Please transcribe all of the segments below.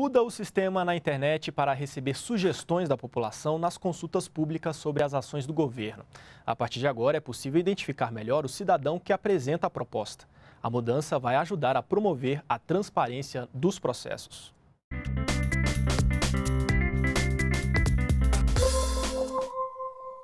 muda o sistema na internet para receber sugestões da população nas consultas públicas sobre as ações do governo. A partir de agora, é possível identificar melhor o cidadão que apresenta a proposta. A mudança vai ajudar a promover a transparência dos processos.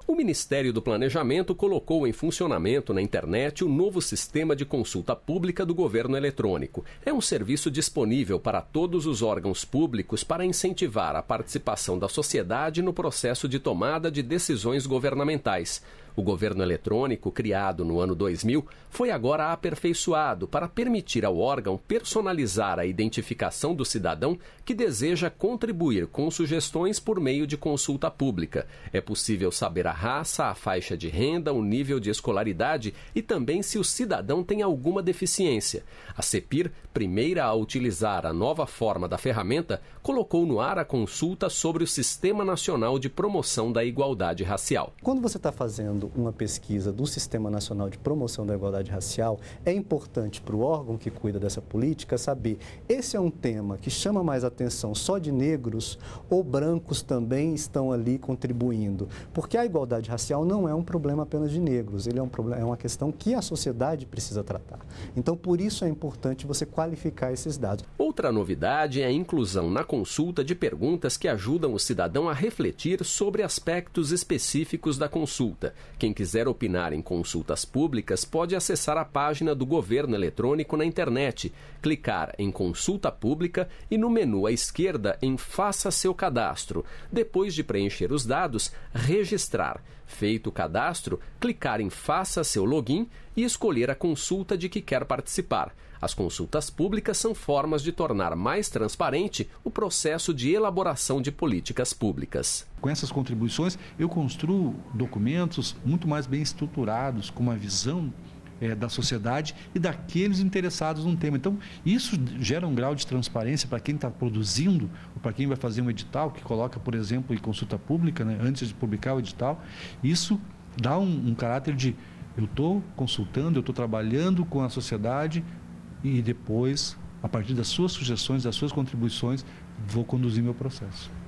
O Ministério do Planejamento colocou em funcionamento na internet o novo sistema de consulta pública do governo eletrônico. É um serviço disponível para todos os órgãos públicos para incentivar a participação da sociedade no processo de tomada de decisões governamentais. O governo eletrônico, criado no ano 2000, foi agora aperfeiçoado para permitir ao órgão personalizar a identificação do cidadão que deseja contribuir com sugestões por meio de consulta pública. É possível saber a raça, a faixa de renda, o nível de escolaridade e também se o cidadão tem alguma deficiência. A CEPIR, primeira a utilizar a nova forma da ferramenta, colocou no ar a consulta sobre o Sistema Nacional de Promoção da Igualdade Racial. Quando você está fazendo fazendo uma pesquisa do Sistema Nacional de Promoção da Igualdade Racial, é importante para o órgão que cuida dessa política saber: esse é um tema que chama mais atenção só de negros ou brancos também estão ali contribuindo? Porque a igualdade racial não é um problema apenas de negros, ele é, um problema, é uma questão que a sociedade precisa tratar. Então, por isso é importante você qualificar esses dados. Outra novidade é a inclusão na consulta de perguntas que ajudam o cidadão a refletir sobre aspectos específicos da consulta, quem quiser opinar em consultas públicas pode acessar a página do governo eletrônico na internet, clicar em Consulta Pública e no menu à esquerda em Faça seu cadastro. Depois de preencher os dados, registrar. Feito o cadastro, clicar em Faça seu login e escolher a consulta de que quer participar. As consultas públicas são formas de tornar mais transparente o processo de elaboração de políticas públicas. Com essas contribuições, eu construo documentos muito mais bem estruturados, com uma visão eh, da sociedade e daqueles interessados no tema. Então, isso gera um grau de transparência para quem está produzindo, ou para quem vai fazer um edital, que coloca, por exemplo, em consulta pública, né, antes de publicar o edital. Isso dá um, um caráter de eu estou consultando, eu estou trabalhando com a sociedade e depois, a partir das suas sugestões, das suas contribuições, vou conduzir meu processo.